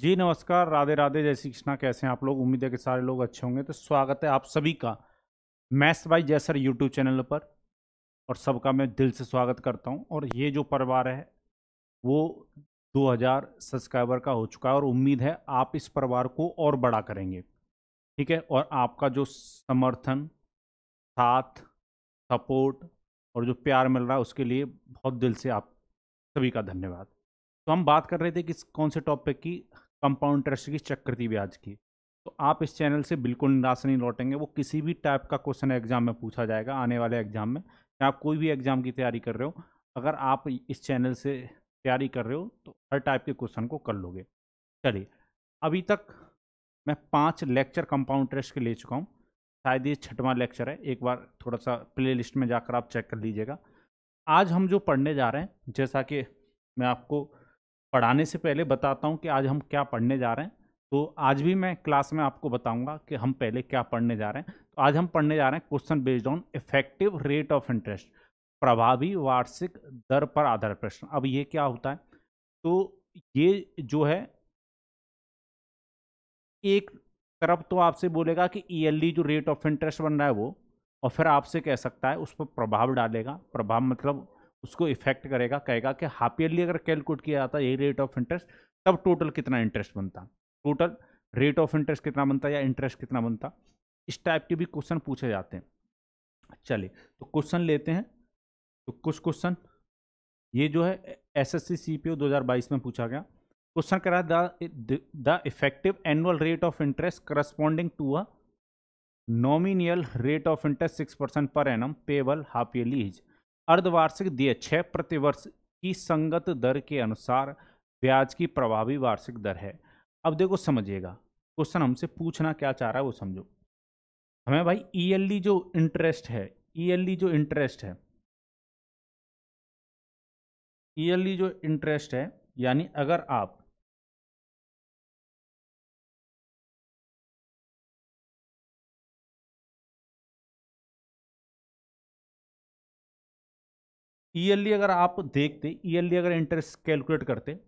जी नमस्कार राधे राधे जय श्री कृष्णा कैसे हैं आप लोग उम्मीद है कि सारे लोग अच्छे होंगे तो स्वागत है आप सभी का maths by Jaiser YouTube channel पर और सबका मैं दिल से स्वागत करता हूं और ये जो परिवार है वो 2000 सब्सक्राइबर का हो चुका है और उम्मीद है आप इस परिवार को और बड़ा करेंगे ठीक है और आपका जो समर्थन साथ सपोर्ट और जो प्यार मिल रहा है उसके लिए बहुत दिल से आप सभी का धन्यवाद तो हम बात कर रहे थे किस कौन से टॉपिक की कंपाउंड इंटरेस्ट की चक्रति ब्याज की तो आप इस चैनल से बिल्कुल निराश नहीं लौटेंगे वो किसी भी टाइप का क्वेश्चन एग्जाम में पूछा जाएगा आने वाले एग्जाम में या आप कोई भी एग्जाम की तैयारी कर रहे हो अगर आप इस चैनल से तैयारी कर रहे हो तो हर टाइप के क्वेश्चन को कर लोगे चलिए अभी तक मैं पाँच लेक्चर कंपाउंड इंटरेस्ट के ले चुका हूँ शायद ये छठवां लेक्चर है एक बार थोड़ा सा प्ले लिस्ट में जाकर आप चेक कर लीजिएगा आज हम जो पढ़ने जा रहे हैं जैसा कि मैं आपको पढ़ाने से पहले बताता हूँ कि आज हम क्या पढ़ने जा रहे हैं तो आज भी मैं क्लास में आपको बताऊंगा कि हम पहले क्या पढ़ने जा रहे हैं तो आज हम पढ़ने जा रहे हैं question based on effective rate of interest प्रभावी वार्षिक दर पर आधारित प्रश्न अब ये क्या होता है तो ये जो है एक तरफ तो आपसे बोलेगा कि ईयरली जो रेट ऑफ इंटरेस्ट बन रहा है वो और फिर आपसे कह सकता है उस पर प्रभाव डालेगा प्रभाव मतलब उसको इफेक्ट करेगा कहेगा कि हाफ ईयरली अगर कैलकुलेट किया जाता यही रेट ऑफ इंटरेस्ट तब टोटल कितना इंटरेस्ट बनता टोटल रेट ऑफ इंटरेस्ट कितना बनता या इंटरेस्ट कितना बनता इस टाइप के भी क्वेश्चन पूछे जाते हैं चलिए तो क्वेश्चन लेते हैं तो कुछ क्वेश्चन ये जो है S S C C P O दो हज़ार बाईस में पूछा गया क्वेश्चन करा the the effective annual rate of interest corresponding to a nominal rate of interest six percent per annum payable half yearly is अर्धवार्षिक दिए छः प्रतिवर्ष की संगत दर के अनुसार ब्याज की प्रभावी वार्षिक दर है अब देखो समझिएगा क्वेश्चन हमसे पूछना क्या चाह रहा है वो समझो हमें भाई ईयरली e जो इंटरेस्ट है ईयरली e जो इंटरेस्ट है ईयरली e जो इंटरेस्ट है यानी अगर आप ईयरली e अगर आप देखते ईयरली e अगर इंटरेस्ट कैलकुलेट करते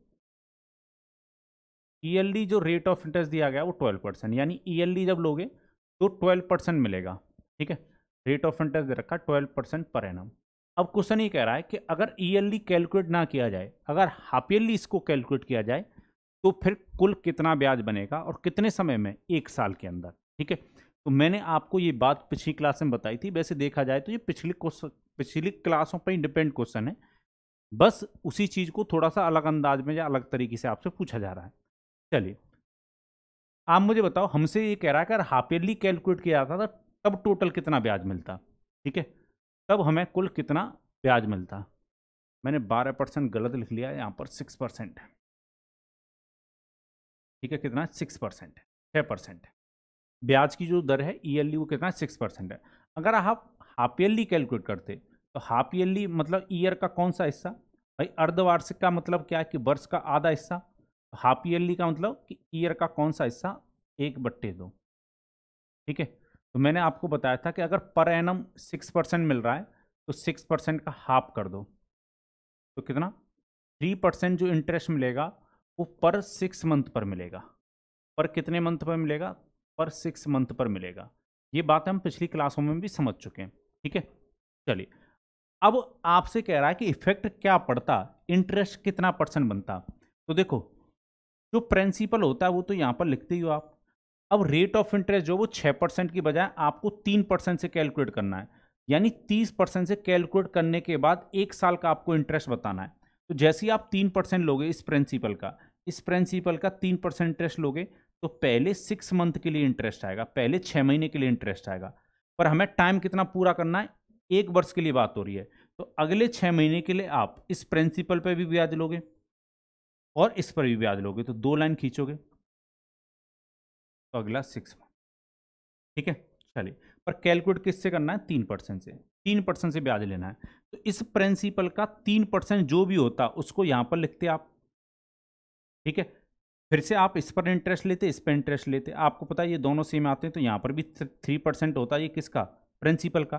ईयरली e जो रेट ऑफ इंटरेस्ट दिया गया वो ट्वेल्व परसेंट यानी ईयरली जब लोगे तो ट्वेल्व परसेंट मिलेगा ठीक है रेट ऑफ इंटरेस्ट दे रखा ट्वेल्व परसेंट पर एनम अब क्वेश्चन ये कह रहा है कि अगर ईयरली कैलकुलेट ना किया जाए अगर हाफ ईयरली इसको कैलकुलेट किया जाए तो फिर कुल कितना ब्याज बनेगा और कितने समय में एक साल के अंदर ठीक है तो मैंने आपको ये बात पिछली क्लास में बताई थी वैसे देखा जाए तो ये पिछली क्वेश्चन पिछली क्लासों पर इंडिपेंड क्वेश्चन है बस उसी चीज़ को थोड़ा सा अलग अंदाज में या अलग तरीके से आपसे पूछा जा रहा है चलिए आप मुझे बताओ हमसे ये कह रहा है कि हाफ ईयरली कैलकुलेट किया जाता था तब टोटल कितना ब्याज मिलता ठीक है तब हमें कुल कितना ब्याज मिलता मैंने बारह परसेंट गलत लिख लिया यहाँ पर सिक्स परसेंट है ठीक है कितना सिक्स परसेंट है छः परसेंट है ब्याज की जो दर है ईयरली e वो कितना सिक्स परसेंट है अगर आप हाफ ईयरली कैलकुलेट करते तो हाफ ईयरली मतलब ईयर का कौन सा हिस्सा भाई अर्धवार्षिक का मतलब क्या है कि वर्ष का आधा हिस्सा हाफ तो ईयरली का मतलब कि ईयर का कौन सा हिस्सा एक बट्टे दो ठीक है तो मैंने आपको बताया था कि अगर पर एनम सिक्स परसेंट मिल रहा है तो सिक्स परसेंट का हाफ कर दो तो कितना थ्री परसेंट जो इंटरेस्ट मिलेगा वो पर सिक्स मंथ पर मिलेगा पर कितने मंथ पर मिलेगा पर सिक्स मंथ पर मिलेगा ये बात हम पिछली क्लासों में भी समझ चुके हैं ठीक है चलिए अब आपसे कह रहा है कि इफेक्ट क्या पड़ता इंटरेस्ट कितना परसेंट बनता तो देखो जो प्रिंसिपल होता है वो तो यहाँ पर लिखते ही हो आप अब रेट ऑफ इंटरेस्ट जो वो छः परसेंट की बजाय आपको तीन परसेंट से कैलकुलेट करना है यानी तीस परसेंट से कैलकुलेट करने के बाद एक साल का आपको इंटरेस्ट बताना है तो जैसे ही आप तीन परसेंट लोगे इस प्रिंसिपल का इस प्रिंसिपल का तीन परसेंट इंटरेस्ट लोगे तो पहले सिक्स मंथ के लिए इंटरेस्ट आएगा पहले छः महीने के लिए इंटरेस्ट आएगा पर हमें टाइम कितना पूरा करना है एक वर्ष के लिए बात हो रही है तो अगले छः महीने के लिए आप इस प्रिंसिपल पर भी ब्याज लोगे और इस पर भी ब्याज लोगे तो दो लाइन खींचोगे तो अगला सिक्स मंथ ठीक है चलिए पर कैलकुलेट किससे करना है तीन परसेंट से तीन परसेंट से ब्याज लेना है तो इस प्रिंसिपल का तीन परसेंट जो भी होता उसको यहां पर लिखते आप ठीक है फिर से आप इस पर इंटरेस्ट लेते इस पर इंटरेस्ट लेते आपको पता है ये दोनों सेम आते हैं तो यहाँ पर भी थ्री परसेंट होता है ये किसका प्रिंसिपल का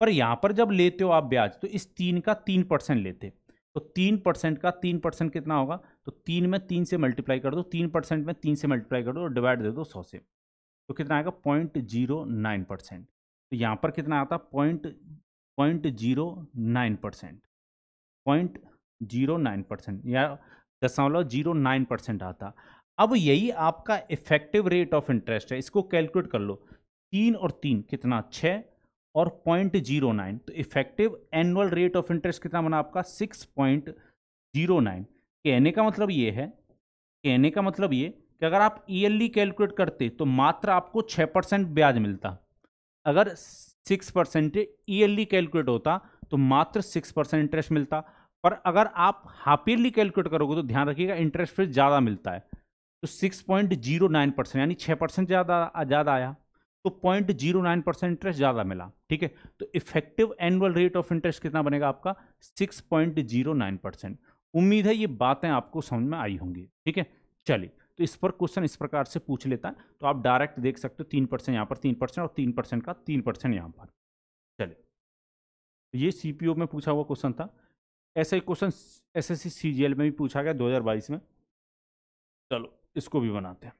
पर यहाँ पर जब लेते हो आप ब्याज तो इस तीन का तीन परसेंट लेते तो तीन परसेंट का तीन परसेंट कितना होगा तो तीन में तीन से मल्टीप्लाई कर दो तीन परसेंट में तीन से मल्टीप्लाई कर दो और डिवाइड दे दो सौ से तो कितना आएगा पॉइंट जीरो नाइन परसेंट तो यहाँ पर कितना आता point point zero nine percent point zero nine percent या दशमलव जीरो नाइन परसेंट आता अब यही आपका इफेक्टिव रेट ऑफ इंटरेस्ट है इसको कैलकुलेट कर लो तीन और तीन कितना छः और पॉइंट जीरो नाइन तो effective annual rate of interest कितना बना आपका सिक्स पॉइंट जीरो नाइन कहने का मतलब ये है कहने का मतलब ये कि अगर आप ईयरली कैलकुलेट करते तो मात्र आपको छः परसेंट ब्याज मिलता अगर सिक्स परसेंट ईयरली कैलकुलेट होता तो मात्र सिक्स परसेंट इंटरेस्ट मिलता पर अगर आप हाफ ईयरली कैलकुलेट करोगे तो ध्यान रखिएगा इंटरेस्ट रेट ज़्यादा मिलता है तो six point zero nine percent यानी छः परसेंट ज़्यादा ज़्यादा आया तो point zero nine percent interest ज़्यादा मिला ठीक है तो effective annual rate of interest कितना बनेगा आपका six point zero nine percent उम्मीद है ये बातें आपको समझ में आई होंगी ठीक है चलिए तो इस पर क्वेश्चन इस प्रकार से पूछ लेता है तो आप डायरेक्ट देख सकते हो तीन परसेंट यहाँ पर तीन परसेंट और तीन परसेंट का तीन परसेंट यहाँ पर चलिए ये सी में पूछा हुआ क्वेश्चन था ऐसा ही क्वेश्चन एसएससी सीजीएल में भी पूछा गया 2022 में चलो इसको भी बनाते हैं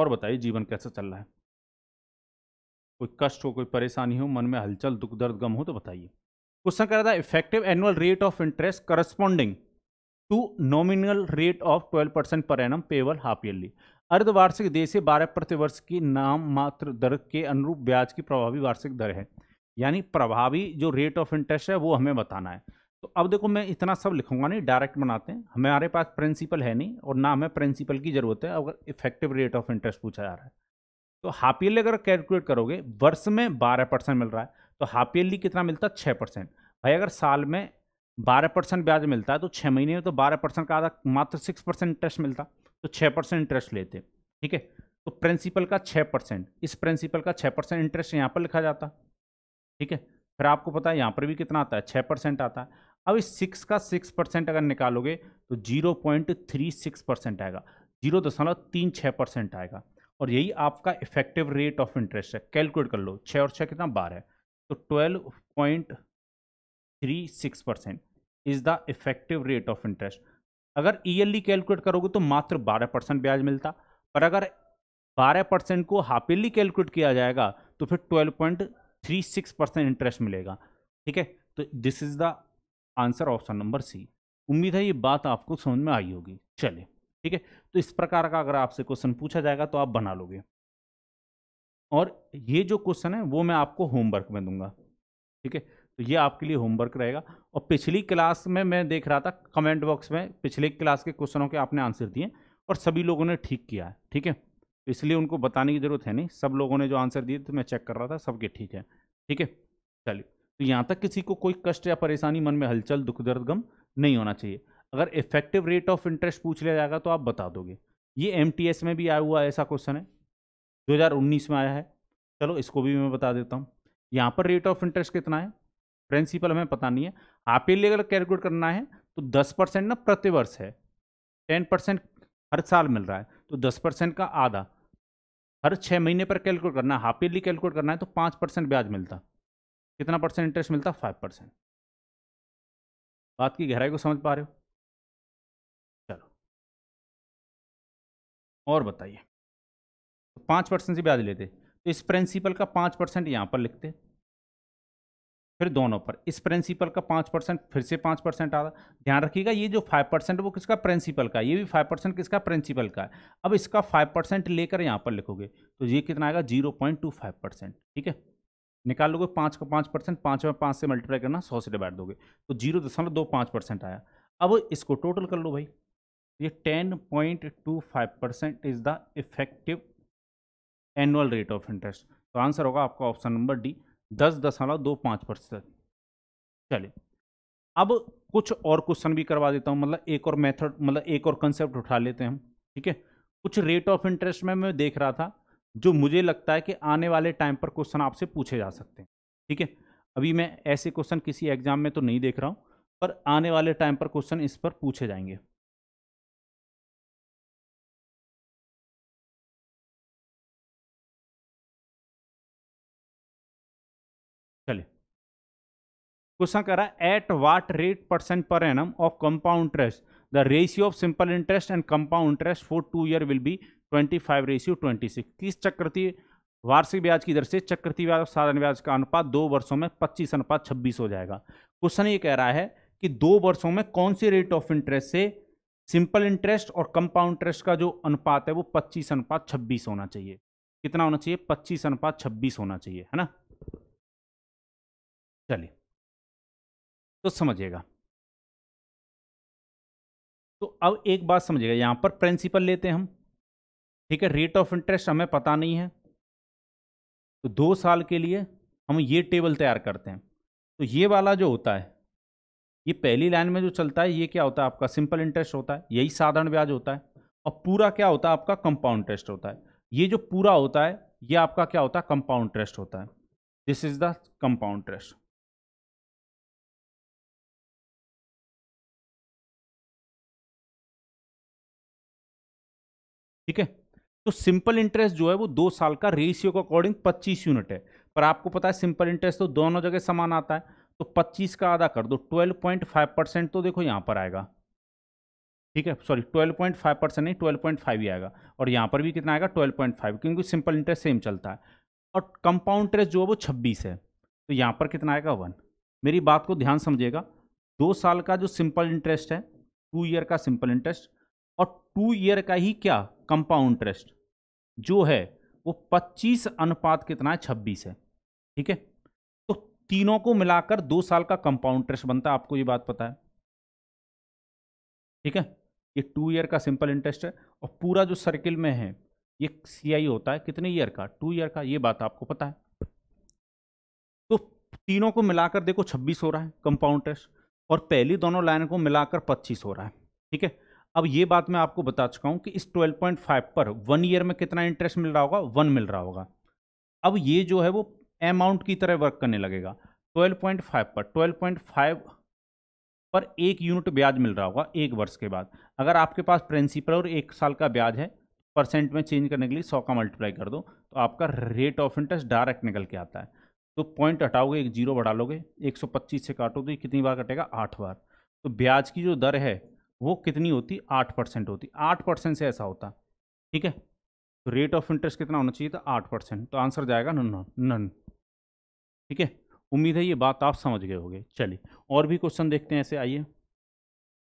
और बताइए जीवन कैसा चल रहा है कोई कष्ट हो कोई परेशानी हो मन में हलचल दुख दर्द गम हो तो बताइए क्वेश्चन कह रहा था effective annual rate of interest corresponding to nominal rate of 12 percent per annum payable half yearly अर्धवार्षिक दे से बारह प्रतिवर्ष की नाम मात्र दर के अनुरूप ब्याज की प्रभावी वार्षिक दर है यानी प्रभावी जो रेट ऑफ इंटरेस्ट है वो हमें बताना है तो अब देखो मैं इतना सब लिखूंगा नहीं डायरेक्ट बनाते हैं हमारे पास प्रिंसिपल है नहीं और ना हमें प्रिंसिपल की ज़रूरत है अगर इफेक्टिव रेट ऑफ इंटरेस्ट पूछा जा रहा है तो हाफ ईयरली अगर कैलकुलेट करोगे वर्ष में बारह परसेंट मिल रहा है तो हाफ ईयरली कितना मिलता है छः परसेंट भाई अगर साल में बारह परसेंट ब्याज मिलता है तो छः महीने में तो बारह परसेंट का आधा मात्र सिक्स परसेंट इंटरेस्ट मिलता तो छः परसेंट इंटरेस्ट लेते ठीक है तो प्रिंसिपल का छः परसेंट इस प्रिंसिपल का छः परसेंट इंटरेस्ट यहाँ पर लिखा जाता ठीक है फिर आपको पता है यहाँ पर भी कितना आता है छः परसेंट आता है अब इस सिक्स का सिक्स परसेंट अगर निकालोगे तो zero point three six percent आएगा जीरो दशमलव तीन छः परसेंट आएगा और यही आपका इफेक्टिव रेट ऑफ इंटरेस्ट है कैलकुलेट कर लो छः और छः कितना बारह है तो twelve point three six percent is the effective rate of interest अगर ईयरली कैलकुलेट करोगे तो मात्र बारह परसेंट ब्याज मिलता पर अगर बारह परसेंट को हाफ ईयरली कैलकुलेट किया जाएगा तो फिर twelve point three six percent interest मिलेगा ठीक है तो this is the answer option number C उम्मीद है ये बात आपको समझ में आई होगी चलिए ठीक है तो इस प्रकार का अगर आपसे क्वेश्चन पूछा जाएगा तो आप बना लोगे और ये जो क्वेश्चन है वो मैं आपको होमवर्क में दूंगा ठीक है तो ये आपके लिए होमवर्क रहेगा और पिछली क्लास में मैं देख रहा था कमेंट बॉक्स में पिछले क्लास के क्वेश्चनों के आपने आंसर दिए और सभी लोगों ने ठीक किया है ठीक है इसलिए उनको बताने की ज़रूरत है नहीं सब लोगों ने जो आंसर दिए तो मैं चेक कर रहा था सबके ठीक है ठीक है चलिए तो यहाँ तक किसी को कोई कष्ट या परेशानी मन में हलचल दुख दर्द गम नहीं होना चाहिए अगर इफेक्टिव रेट ऑफ इंटरेस्ट पूछ लिया जाएगा तो आप बता दोगे ये एम में भी आया हुआ ऐसा क्वेश्चन है 2019 में आया है चलो इसको भी मैं बता देता हूँ यहाँ पर रेट ऑफ इंटरेस्ट कितना है प्रिंसिपल हमें पता नहीं है आप ही लेकर कैलकुलेट करना है तो 10 परसेंट ना प्रतिवर्ष है 10 परसेंट हर साल मिल रहा है तो 10 परसेंट का आधा हर छः महीने पर कैलकुलेट करना है हाफ ईयरली कैलकुलेट करना है तो पाँच परसेंट ब्याज मिलता कितना परसेंट इंटरेस्ट मिलता फाइव परसेंट बात की गहराई को समझ पा रहे हो चलो और बताइए तो पाँच परसेंट से ब्याज लेते तो इस प्रिंसिपल का पाँच परसेंट यहाँ पर लिखते फिर दोनों पर इस प्रिंसिपल का पाँच परसेंट फिर से पाँच परसेंट आ रहा ध्यान रखिएगा ये जो फाइव परसेंट वो किसका प्रिंसिपल का ये भी फाइव परसेंट किसका प्रिंसिपल का है अब इसका फाइव परसेंट लेकर यहाँ पर लिखोगे तो ये कितना आएगा zero point two five percent ठीक है निकाल लोगे पाँच का पाँच परसेंट पाँच में पाँच से मल्टीप्लाई करना सौ से डिवाइड दोगे तो जीरो दशमलव दो पाँच परसेंट आया अब इसको टोटल कर लो भाई ये ten point two five percent is the effective annual rate of interest तो आंसर होगा आपका ऑप्शन नंबर डी दस दशमलव दो पाँच परसेंट चलिए अब कुछ और क्वेश्चन भी करवा देता हूँ मतलब एक और मेथड मतलब एक और कंसेप्ट उठा लेते हैं हम ठीक है कुछ रेट ऑफ इंटरेस्ट में मैं देख रहा था जो मुझे लगता है कि आने वाले टाइम पर क्वेश्चन आपसे पूछे जा सकते हैं ठीक है अभी मैं ऐसे क्वेश्चन किसी एग्जाम में तो नहीं देख रहा हूँ पर आने वाले टाइम पर क्वेश्चन इस पर पूछे जाएंगे चलिए क्वेश्चन कह रहा है at what rate percent per annum of compound interest the ratio of simple interest and compound interest for two year will be twenty five ratio twenty six किस चक्रती वार्षिक ब्याज की दर से चक्रती ब्याज और साधारण ब्याज का अनुपात दो वर्षों में पच्चीस अनुपात छब्बीस हो जाएगा क्वेश्चन ये कह रहा है कि दो वर्षों में कौन सी रेट ऑफ इंटरेस्ट से सिंपल इंटरेस्ट और कंपाउंड इंटरेस्ट का जो अनुपात है वो पच्चीस अनुपात छब्बीस होना चाहिए कितना होना चाहिए पच्चीस अनुपात छब्बीस होना चाहिए है ना चलिए तो समझिएगा तो अब एक बात समझिएगा यहां पर प्रिंसिपल लेते हैं हम ठीक है रेट ऑफ इंटरेस्ट हमें पता नहीं है तो दो साल के लिए हम ये टेबल तैयार करते हैं तो ये वाला जो होता है ये पहली लाइन में जो चलता है ये क्या होता है आपका सिंपल इंटरेस्ट होता है यही साधारण ब्याज होता है और पूरा क्या होता है आपका कंपाउंड इंटरेस्ट होता है ये जो पूरा होता है ये आपका क्या होता है कंपाउंड इंटरेस्ट होता है this is the compound interest ठीक है तो सिंपल इंटरेस्ट जो है वो दो साल का रेशियो के अकॉर्डिंग पच्चीस यूनिट है पर आपको पता है सिंपल इंटरेस्ट तो दोनों जगह समान आता है तो पच्चीस का आधा कर दो ट्वेल्व पॉइंट फाइव परसेंट तो देखो यहाँ पर आएगा ठीक है sorry twelve point five percent नहीं ट्वेल्व पॉइंट फाइव ही आएगा और यहाँ पर भी कितना आएगा ट्वेल्व पॉइंट फाइव क्योंकि सिंपल इंटरेस्ट सेम चलता है और कंपाउंड इंटरेस्ट जो है वो छब्बीस है तो यहाँ पर कितना आएगा वन मेरी बात को ध्यान समझिएगा दो साल का जो सिंपल इंटरेस्ट है टू ईयर का सिंपल इंटरेस्ट और टू ईयर का ही क्या कंपाउंड इंटरेस्ट जो है वो 25 अनुपात कितना है 26 है ठीक है तो तीनों को मिलाकर दो साल का कंपाउंड इंटरेस्ट बनता है आपको ये बात पता है ठीक है ये टू ईयर का सिंपल इंटरेस्ट है और पूरा जो सर्किल में है ये सीआई होता है कितने ईयर का टू ईयर का ये बात आपको पता है तो तीनों को मिलाकर देखो 26 हो रहा है कंपाउंड इंटरेस्ट और पहली दोनों लाइन को मिलाकर 25 हो रहा है ठीक है अब ये बात मैं आपको बता चुका हूँ कि इस 12.5 पर वन ईयर में कितना इंटरेस्ट मिल रहा होगा वन मिल रहा होगा अब ये जो है वो अमाउंट की तरह वर्क करने लगेगा 12.5 पर 12.5 पर एक यूनिट ब्याज मिल रहा होगा एक वर्ष के बाद अगर आपके पास प्रिंसिपल और एक साल का ब्याज है परसेंट में चेंज करने के लिए सौ का मल्टीप्लाई कर दो तो आपका रेट ऑफ इंटरेस्ट डायरेक्ट निकल के आता है तो पॉइंट हटाओगे एक जीरो बढ़ा लोगे एक से काटो तो ये कितनी बार कटेगा आठ बार तो ब्याज की जो दर है वो कितनी होती आठ परसेंट होती आठ परसेंट से ऐसा होता ठीक है तो रेट ऑफ इंटरेस्ट कितना होना चाहिए था आठ परसेंट तो आंसर जाएगा नन नन ठीक है उम्मीद है ये बात आप समझ गए होंगे चलिए और भी क्वेश्चन देखते हैं ऐसे आइए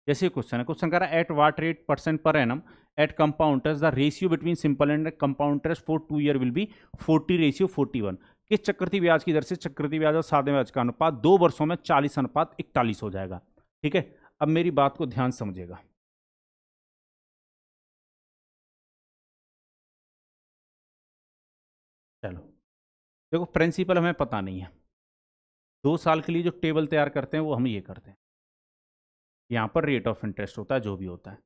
जैसे क्वेश्चन है क्वेश्चन कह रहा है at what rate percent per annum at compounders the ratio between simple and compounders for two year will be forty ratio forty one किस चक्रती ब्याज की दर से चक्रती ब्याज और साधे ब्याज का अनुपात दो वर्षों में चालीस अनुपात इकतालीस हो जाएगा ठीक है अब मेरी बात को ध्यान समझेगा चलो देखो प्रिंसिपल हमें पता नहीं है दो साल के लिए जो टेबल तैयार करते हैं वो हम ये करते हैं यहाँ पर रेट ऑफ इंटरेस्ट होता है जो भी होता है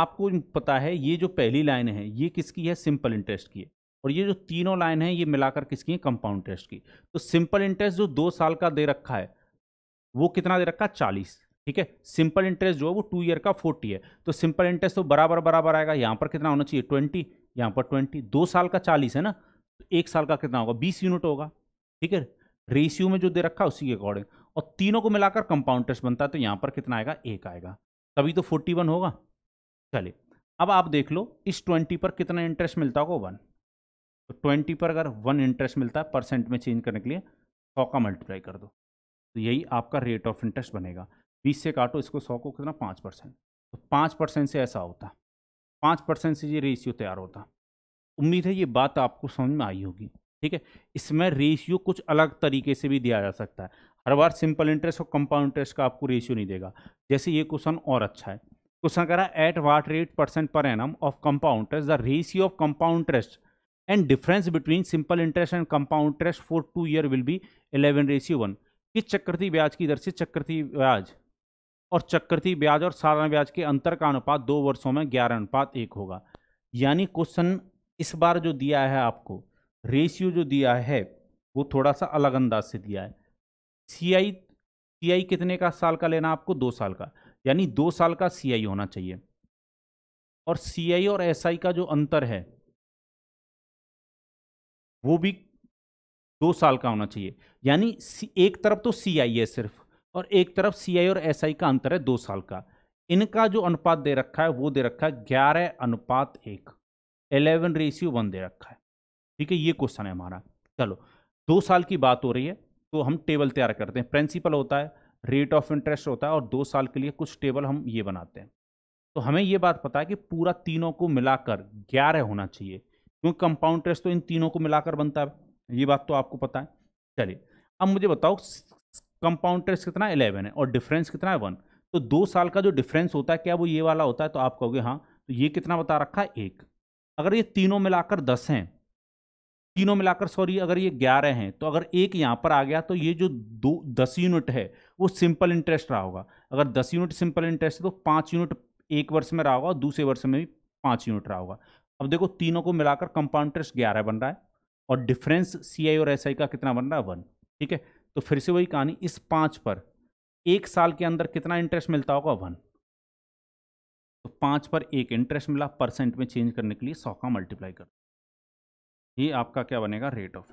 आपको पता है ये जो पहली लाइन है ये किसकी है सिंपल इंटरेस्ट की है और ये जो तीनों लाइन है ये मिलाकर किसकी है कंपाउंड इंटरेस्ट की तो सिंपल इंटरेस्ट जो दो साल का दे रखा है वो कितना दे रखा है चालीस ठीक है सिंपल इंटरेस्ट जो है वो टू ईयर का फोर्टी है तो सिंपल इंटरेस्ट तो बराबर बराबर आएगा यहाँ पर कितना होना चाहिए ट्वेंटी यहाँ पर ट्वेंटी दो साल का चालीस है ना तो एक साल का कितना होगा बीस यूनिट होगा ठीक है रेशियो में जो दे रखा है उसी के अकॉर्डिंग और तीनों को मिलाकर कंपाउंड टेस्ट बनता है तो यहाँ पर कितना आएगा एक आएगा तभी तो फोर्टी वन होगा चलिए अब आप देख लो इस ट्वेंटी पर कितना इंटरेस्ट मिलता होगा वन तो ट्वेंटी पर अगर वन इंटरेस्ट मिलता है परसेंट में चेंज करने के लिए सौ का मल्टीप्लाई कर दो तो यही आपका रेट ऑफ इंटरेस्ट बनेगा बीस से काटो इसको सौ को कितना पाँच परसेंट तो पाँच परसेंट से ऐसा होता पाँच परसेंट से ये रेशियो तैयार होता उम्मीद है ये बात आपको समझ में आई होगी ठीक है इसमें रेशियो कुछ अलग तरीके से भी दिया जा सकता है हर बार सिंपल इंटरेस्ट और कंपाउंड इंटरेस्ट का आपको रेशियो नहीं देगा जैसे ये क्वेश्चन और अच्छा है क्वेश्चन कह रहा है at what rate percent per annum of compound interest the ratio of compound interest and difference between simple interest and compound interest for two year will be eleven ratio one किस चक्रती ब्याज की दर से चक्रती ब्याज और चक्रवृद्धि ब्याज और साधारण ब्याज के अंतर का अनुपात दो वर्षों में ग्यारह अनुपात एक होगा यानी क्वेश्चन इस बार जो दिया है आपको रेशियो जो दिया है वो थोड़ा सा अलग अंदाज से दिया है सी आई सी आई कितने का साल का लेना आपको दो साल का यानी दो साल का सी आई होना चाहिए और सी आई और एस आई का जो अंतर है वो भी दो साल का होना चाहिए यानी एक तरफ तो सी आई है सिर्फ और एक तरफ सी और एसआई का अंतर है दो साल का इनका जो अनुपात दे रखा है वो दे रखा है ग्यारह अनुपात एक एलेवन रेशियो वन दे रखा है ठीक है ये क्वेश्चन है हमारा चलो दो साल की बात हो रही है तो हम टेबल तैयार करते हैं प्रिंसिपल होता है रेट ऑफ इंटरेस्ट होता है और दो साल के लिए कुछ टेबल हम ये बनाते हैं तो हमें ये बात पता है कि पूरा तीनों को मिलाकर ग्यारह होना चाहिए क्योंकि कंपाउंड इंटरेस्ट तो इन तीनों को मिलाकर बनता है ये बात तो आपको पता है चलिए अब मुझे बताओ कंपाउंड इंटरेस्ट कितना इलेवन है और डिफरेंस कितना है वन तो दो साल का जो डिफरेंस होता है क्या वो ये वाला होता है तो आप कहोगे हाँ तो ये कितना बता रखा है एक अगर ये तीनों मिलाकर दस हैं तीनों मिलाकर सॉरी अगर ये ग्यारह हैं तो अगर एक यहाँ पर आ गया तो ये जो दो दस यूनिट है वो सिंपल इंटरेस्ट रहा होगा अगर दस यूनिट सिंपल इंटरेस्ट है तो पाँच यूनिट एक वर्ष में रहा होगा दूसरे वर्ष में भी पाँच यूनिट रहा होगा अब देखो तीनों को मिलाकर कंपाउंड इंटरेस्ट ग्यारह बन रहा है और डिफरेंस सी और एस का कितना बन रहा है वन ठीक है तो फिर से वही कहानी इस पाँच पर एक साल के अंदर कितना इंटरेस्ट मिलता होगा वन तो पाँच पर एक इंटरेस्ट मिला परसेंट में चेंज करने के लिए सौ का मल्टीप्लाई कर ये आपका क्या बनेगा रेट ऑफ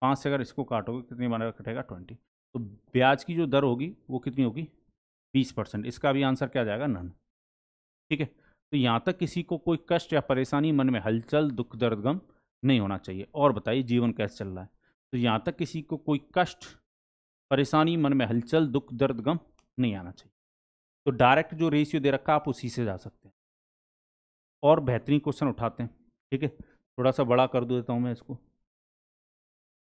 पाँच से अगर इसको काटोगे कितनी बनेगा कटेगा ट्वेंटी तो ब्याज की जो दर होगी वो कितनी होगी बीस परसेंट इसका भी आंसर क्या जाएगा नन ठीक है तो यहाँ तक किसी को कोई कष्ट या परेशानी मन में हलचल दुख दर्द गम नहीं होना चाहिए और बताइए जीवन कैसे चल रहा है तो यहाँ तक किसी को कोई कष्ट परेशानी मन में हलचल दुख दर्द गम नहीं आना चाहिए तो डायरेक्ट जो रेशियो दे रखा आप उसी से जा सकते हैं और बेहतरीन क्वेश्चन उठाते हैं ठीक है थोड़ा सा बड़ा कर देता हूँ मैं इसको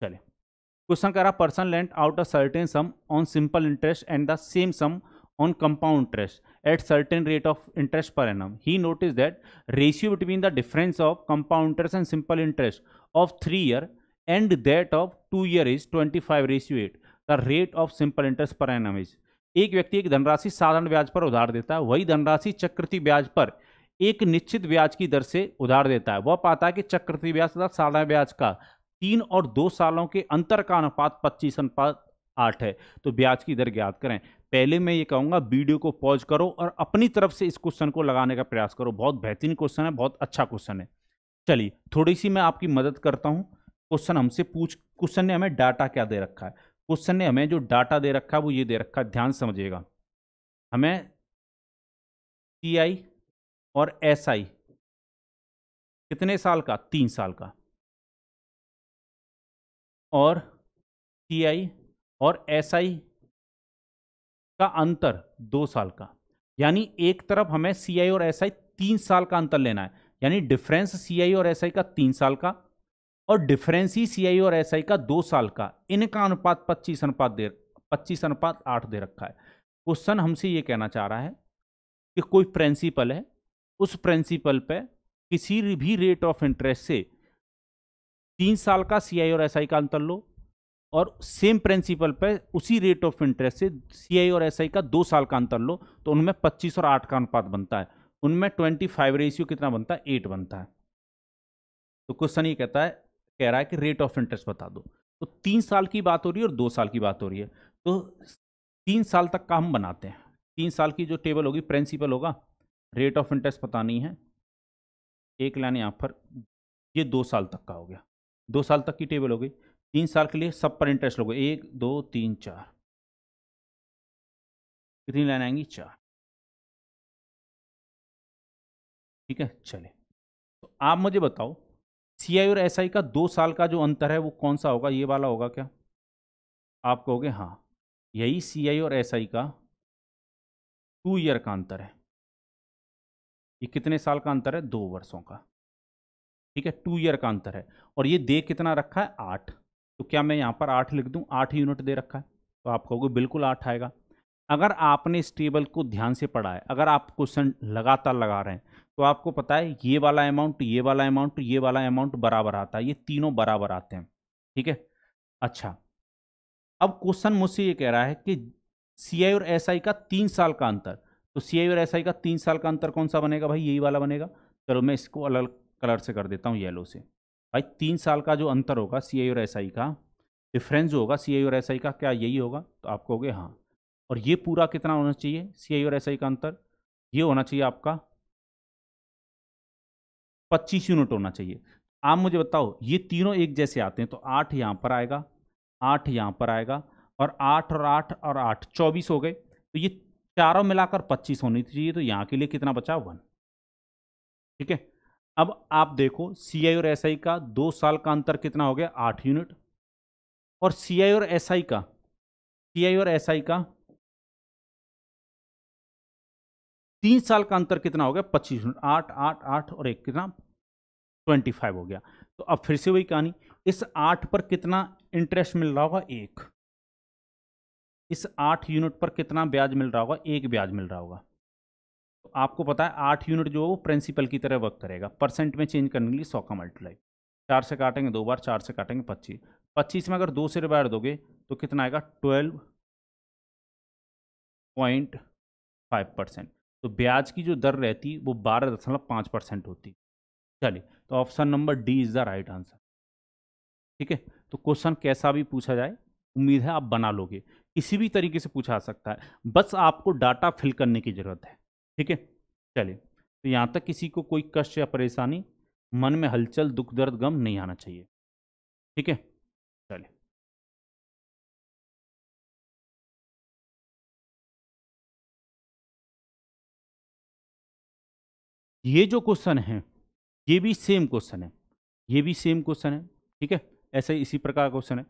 चले क्वेश्चन कह रहा person lent out a certain sum on simple interest and the same sum on compound interest at certain rate of interest per annum he notice that ratio between the difference of compound interest and simple interest of three year and that of two year is twenty five ratio at the rate of simple interest per annum एक व्यक्ति एक धनराशि साधारण ब्याज पर उधार देता है वही धनराशि चक्रवृत्ति ब्याज पर एक निश्चित ब्याज की दर से उधार देता है वह पाता है कि चक्रवृत्ति ब्याज तथा साधारण ब्याज का तीन और दो सालों के अंतर का अनुपात पच्चीस अनुपात आठ है तो ब्याज की दर ज्ञात करें पहले मैं ये कहूँगा वीडियो को पॉज करो और अपनी तरफ से इस क्वेश्चन को लगाने का प्रयास करो बहुत बेहतरीन क्वेश्चन है बहुत अच्छा क्वेश्चन है चलिए थोड़ी सी मैं आपकी मदद करता हूँ क्वेश्चन हमसे पूछ क्वेश्चन ने हमें डाटा क्या दे रखा है क्वेश्चन ने हमें जो डाटा दे रखा है वो ये दे रखा है ध्यान समझिएगा हमें टी आई और एस आई कितने साल का तीन साल का और टी आई और एस आई का अंतर दो साल का यानी एक तरफ हमें सी आई और एस आई तीन साल का अंतर लेना है यानी डिफरेंस सी आई और एस आई का तीन साल का और डिफरेंस ही सीआई और एसआई का दो साल का इनका अनुपात पच्चीस अनुपात दे पच्चीस अनुपात आठ दे रखा है क्वेश्चन हमसे ये कहना चाह रहा है कि कोई प्रिंसिपल है उस प्रिंसिपल पे किसी भी रेट ऑफ इंटरेस्ट से तीन साल का सीआई और एसआई का अंतर लो और सेम प्रिंसिपल पे उसी रेट ऑफ इंटरेस्ट से सीआई और एसआई का दो साल का अंतर लो तो उनमें पच्चीस और आठ का अनुपात बनता है उनमें ट्वेंटी फाइव रेशियो कितना बनता है एट बनता है तो क्वेश्चन ये कहता है कह रहा है कि रेट ऑफ इंटरेस्ट बता दो तो तीन साल की बात हो रही है और दो साल की बात हो रही है तो तीन साल तक का हम बनाते हैं तीन साल की जो टेबल होगी प्रिंसिपल होगा रेट ऑफ इंटरेस्ट पता नहीं है एक लाइन यहाँ पर ये दो साल तक का हो गया दो साल तक की टेबल हो गई तीन साल के लिए सब पर इंटरेस्ट लोगे एक दो तीन चार कितनी लाइन आएंगी चार ठीक है चले तो आप मुझे बताओ सीआई और एसआई का दो साल का जो अंतर है वो कौन सा होगा ये वाला होगा क्या आप कहोगे हाँ यही सीआई और एसआई का टू ईयर का अंतर है ये कितने साल का अंतर है दो वर्षों का ठीक है टू ईयर का अंतर है और ये दे कितना रखा है आठ तो क्या मैं यहाँ पर आठ लिख दूँ आठ यूनिट दे रखा है तो आप कहोगे बिल्कुल आठ आएगा अगर आपने इस टेबल को ध्यान से पढ़ा है अगर आप क्वेश्चन लगातार लगा रहे हैं तो आपको पता है ये वाला अमाउंट ये वाला अमाउंट ये वाला अमाउंट बराबर आता है ये तीनों बराबर आते हैं ठीक है अच्छा अब क्वेश्चन मुझसे ये कह रहा है कि सी और एस का तीन साल का अंतर तो सी और एस का तीन साल का अंतर कौन सा बनेगा भाई यही वाला बनेगा चलो मैं इसको अलग कलर से कर देता हूँ येलो से भाई तीन साल का जो अंतर होगा सी और एस का डिफरेंस जो होगा सी और एस का क्या यही होगा तो आप कहोगे हाँ और ये पूरा कितना होना चाहिए सी और एस का अंतर ये होना चाहिए आपका पच्चीस यूनिट होना चाहिए आप मुझे बताओ ये तीनों एक जैसे आते हैं तो आठ यहाँ पर आएगा आठ यहाँ पर आएगा और आठ और आठ और आठ चौबीस हो गए तो ये चारों मिलाकर पच्चीस होनी चाहिए तो यहाँ के लिए कितना बचा वन ठीक है अब आप देखो सी और एस का दो साल का अंतर कितना हो गया आठ यूनिट और सी और एस का सी और एस का तीन साल का अंतर कितना हो गया पच्चीस यूनिट आठ आठ आठ और एक कितना ट्वेंटी फाइव हो गया तो अब फिर से वही कहानी इस आठ पर कितना इंटरेस्ट मिल रहा होगा एक इस आठ यूनिट पर कितना ब्याज मिल रहा होगा एक ब्याज मिल रहा होगा तो आपको पता है आठ यूनिट जो है वो प्रिंसिपल की तरह वर्क करेगा परसेंट में चेंज करने के लिए सौ का मल्टीप्लाई चार से काटेंगे दो बार चार से काटेंगे पच्चीस पच्चीस में अगर दो से रिवायर दोगे तो कितना आएगा ट्वेल्व पॉइंट फाइव परसेंट तो ब्याज की जो दर रहती वो बारह दशमलव पाँच परसेंट होती चलिए तो option number D is the right answer ठीक है तो क्वेश्चन कैसा भी पूछा जाए उम्मीद है आप बना लोगे किसी भी तरीके से पूछा सकता है बस आपको डाटा फिल करने की ज़रूरत है ठीक है चलिए तो यहाँ तक किसी को कोई कष्ट या परेशानी मन में हलचल दुख दर्द गम नहीं आना चाहिए ठीक है चलिए ये जो क्वेश्चन है ये भी सेम क्वेश्चन है ये भी सेम क्वेश्चन है ठीक है ऐसे इसी प्रकार क्वेश्चन है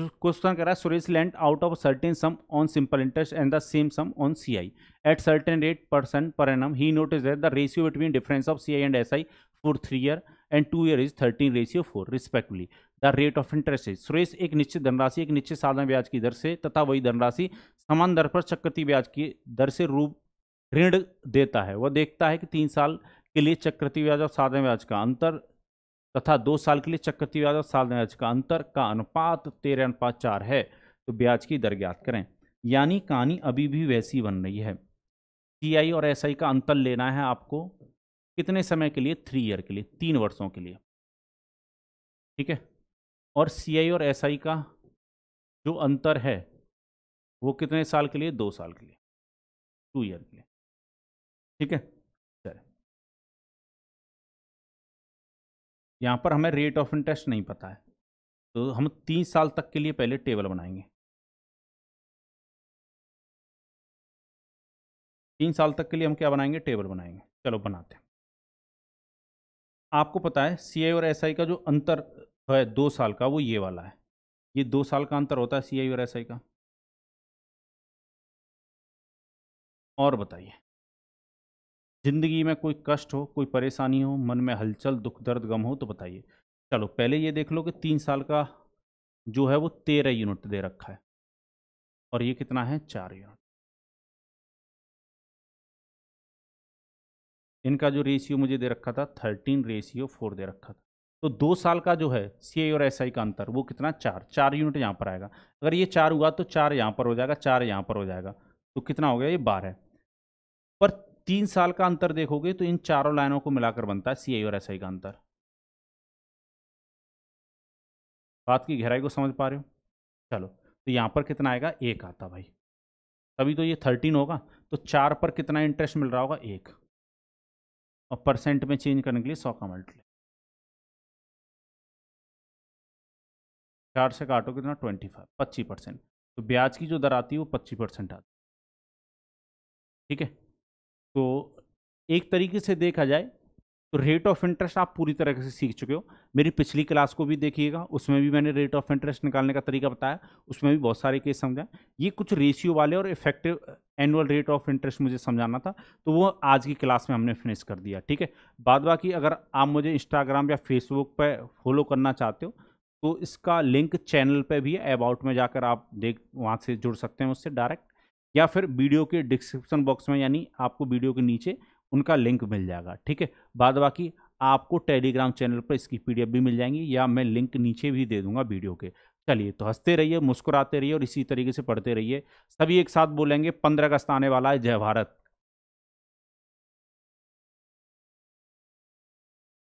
क्वेश्चन कह रहा है Suresh lent out of certain sum on simple interest and the same sum on CI at certain rate percent per annum he notice the ratio between difference of C I and S I for three year and two year is thirteen ratio four respectively the rate of interest is Suresh एक निश्चित धनराशि एक निश्चित साधन ब्याज की दर से तथा वही धनराशि समान दर पर चक्रती ब्याज की दर से रूप ऋण देता है वह देखता है कि तीन साल के लिए चक्रवृत्ति ब्याज और साधारण ब्याज का अंतर तथा दो साल के लिए चक्रवृत्ति ब्याज और साधारण ब्याज का अंतर का अनुपात तेरह अनुपात चार है तो ब्याज की दर ज्ञात करें यानी कहानी अभी भी वैसी बन रही है टी और एस का अंतर लेना है आपको कितने समय के लिए थ्री ईयर के लिए तीन वर्षों के लिए ठीक है और सी और एस का जो अंतर है वो कितने साल के लिए दो साल के लिए टू ईयर के लिए ठीक है यहाँ पर हमें रेट ऑफ इंटरेस्ट नहीं पता है तो हम तीन साल तक के लिए पहले टेबल बनाएंगे तीन साल तक के लिए हम क्या बनाएंगे टेबल बनाएंगे चलो बनाते हैं आपको पता है सी और एस का जो अंतर है दो साल का वो ये वाला है ये दो साल का अंतर होता है सी और एस का और बताइए ज़िंदगी में कोई कष्ट हो कोई परेशानी हो मन में हलचल दुख दर्द गम हो तो बताइए चलो पहले ये देख लो कि तीन साल का जो है वो तेरह यूनिट दे रखा है और ये कितना है चार यूनिट इनका जो रेशियो मुझे दे रखा था थर्टीन रेशियो फोर दे रखा था तो दो साल का जो है सी और एस का अंतर वो कितना चार चार यूनिट यहाँ पर आएगा अगर ये चार हुआ तो चार यहाँ पर हो जाएगा चार यहाँ पर हो जाएगा तो कितना हो गया ये बारह पर तीन साल का अंतर देखोगे तो इन चारों लाइनों को मिलाकर बनता है सी और एस का अंतर बात की गहराई को समझ पा रहे हो चलो तो यहाँ पर कितना आएगा एक आता भाई तभी तो ये थर्टीन होगा तो चार पर कितना इंटरेस्ट मिल रहा होगा एक और परसेंट में चेंज करने के लिए सौ का मल्टीप्लाई चार से काटो कितना ट्वेंटी फाइव पच्चीस परसेंट तो ब्याज की जो दर आती है वो पच्चीस परसेंट आती है ठीक है तो एक तरीके से देखा जाए तो रेट ऑफ इंटरेस्ट आप पूरी तरह से सीख चुके हो मेरी पिछली क्लास को भी देखिएगा उसमें भी मैंने रेट ऑफ इंटरेस्ट निकालने का तरीका बताया उसमें भी बहुत सारे केस समझाए ये कुछ रेशियो वाले और effective annual rate of interest मुझे समझाना था तो वो आज की क्लास में हमने फिनिश कर दिया ठीक है बाद बाकी अगर आप मुझे इंस्टाग्राम या फेसबुक पर फॉलो करना चाहते हो तो इसका लिंक चैनल पर भी है अबाउट में जाकर आप देख वहाँ से जुड़ सकते हैं उससे डायरेक्ट या फिर वीडियो के डिस्क्रिप्शन बॉक्स में यानी आपको वीडियो के नीचे उनका लिंक मिल जाएगा ठीक है बाद बाकी आपको टेलीग्राम चैनल पर इसकी पीडीएफ भी मिल जाएंगी या मैं लिंक नीचे भी दे दूंगा वीडियो के चलिए तो हंसते रहिए मुस्कुराते रहिए और इसी तरीके से पढ़ते रहिए सभी एक साथ बोलेंगे पंद्रह अगस्त आने वाला है जय भारत